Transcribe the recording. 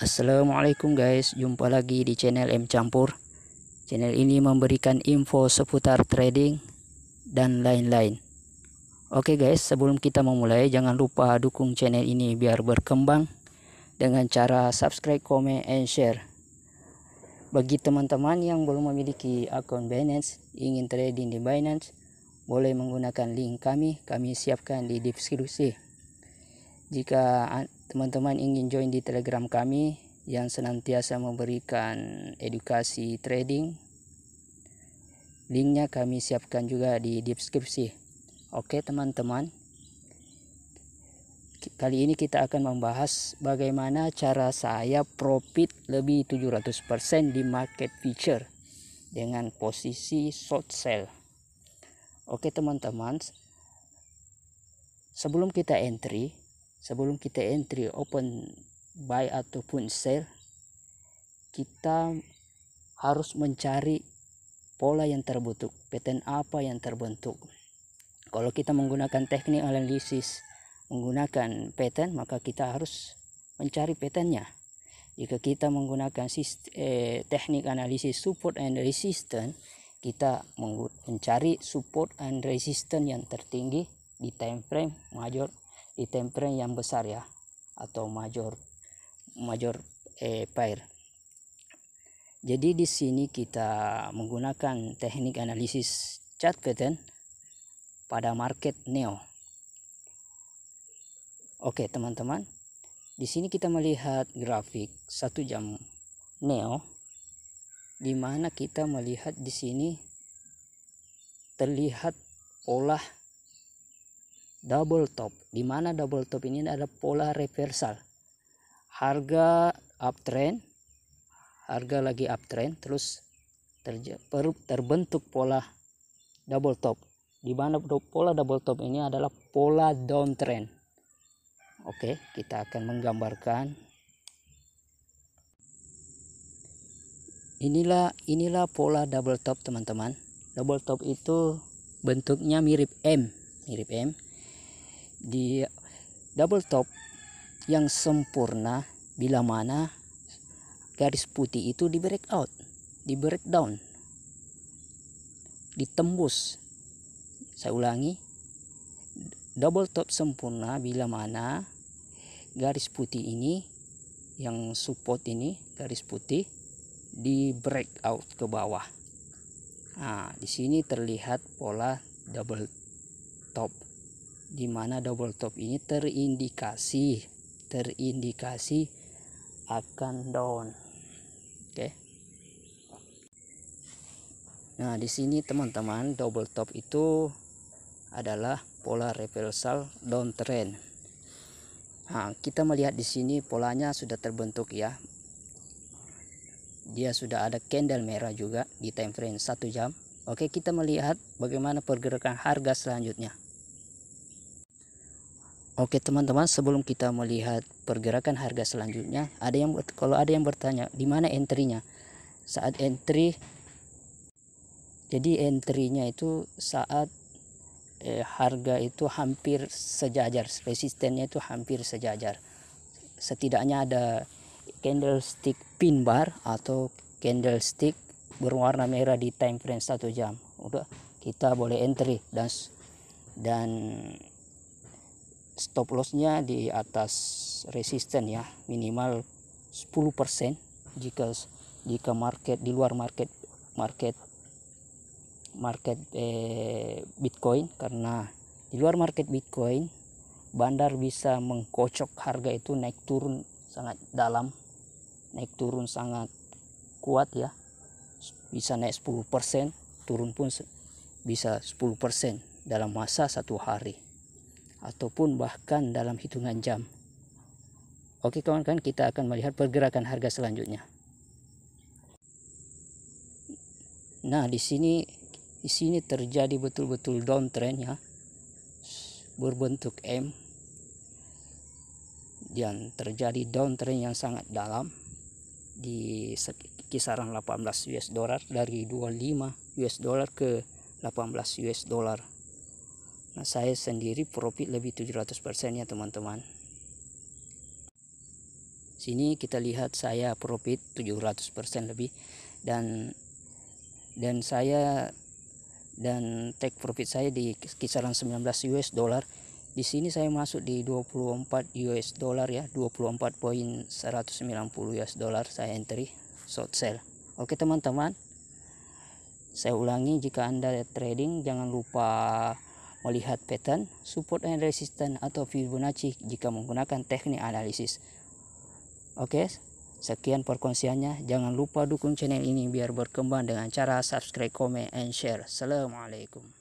Assalamualaikum guys, jumpa lagi di channel M Campur. Channel ini memberikan info seputar trading dan lain-lain. Oke guys, sebelum kita memulai jangan lupa dukung channel ini biar berkembang dengan cara subscribe, komen, and share. Bagi teman-teman yang belum memiliki akun Binance, ingin trading di Binance, boleh menggunakan link kami, kami siapkan di deskripsi. Jika teman-teman ingin join di telegram kami yang senantiasa memberikan edukasi trading linknya kami siapkan juga di deskripsi oke teman-teman kali ini kita akan membahas bagaimana cara saya profit lebih 700% di market feature dengan posisi short sell oke teman-teman sebelum kita entry sebelum kita entry open buy ataupun sell kita harus mencari pola yang terbentuk pattern apa yang terbentuk kalau kita menggunakan teknik analisis menggunakan pattern maka kita harus mencari patternnya jika kita menggunakan sistem, eh, teknik analisis support and resistance kita mencari support and resistance yang tertinggi di time frame major di tempering yang besar ya atau major major eh, pair jadi di sini kita menggunakan teknik analisis chart pattern pada market neo oke teman-teman di sini kita melihat grafik satu jam neo di mana kita melihat di sini terlihat pola double top di mana double top ini ada pola reversal harga uptrend harga lagi uptrend terus terbentuk pola double top di mana pola double top ini adalah pola downtrend oke kita akan menggambarkan inilah inilah pola double top teman-teman double top itu bentuknya mirip M mirip M di double top yang sempurna bila mana garis putih itu di break out, di breakdown, ditembus. Saya ulangi, double top sempurna bila mana garis putih ini yang support ini garis putih di break out ke bawah. Nah, di sini terlihat pola double top di mana double top ini terindikasi terindikasi akan down. Oke. Okay. Nah, di sini teman-teman double top itu adalah pola reversal downtrend. Nah, kita melihat di sini polanya sudah terbentuk ya. Dia sudah ada candle merah juga di time frame 1 jam. Oke, kita melihat bagaimana pergerakan harga selanjutnya. Oke teman-teman, sebelum kita melihat pergerakan harga selanjutnya, ada yang kalau ada yang bertanya di mana entry-nya? Saat entry jadi entry-nya itu saat eh, harga itu hampir sejajar, resistennya itu hampir sejajar. Setidaknya ada candlestick pin bar atau candlestick berwarna merah di time frame satu jam. Udah kita boleh entry dan dan stop lossnya di atas resisten ya minimal 10% jika jika market di luar market market market eh, Bitcoin karena di luar market Bitcoin bandar bisa mengkocok harga itu naik turun sangat dalam naik turun sangat kuat ya bisa naik 10% turun pun bisa 10% dalam masa satu hari ataupun bahkan dalam hitungan jam. Oke kawan-kawan kita akan melihat pergerakan harga selanjutnya. Nah di sini di sini terjadi betul-betul downtrend ya berbentuk M dan terjadi downtrend yang sangat dalam di kisaran 18 US dollar dari 25 US dollar ke 18 US dollar Nah, saya sendiri profit lebih 700% ya teman-teman. Sini kita lihat saya profit 700% lebih dan dan saya dan take profit saya di kisaran 19 US dollar. Di sini saya masuk di 24 US dollar ya, 24.190 US dollar saya entry short sell. Oke teman-teman. Saya ulangi jika Anda trading jangan lupa melihat pattern, support and resistance atau Fibonacci jika menggunakan teknik analisis. Oke, sekian perkongsiannya. Jangan lupa dukung channel ini biar berkembang dengan cara subscribe, comment, and share. Assalamualaikum.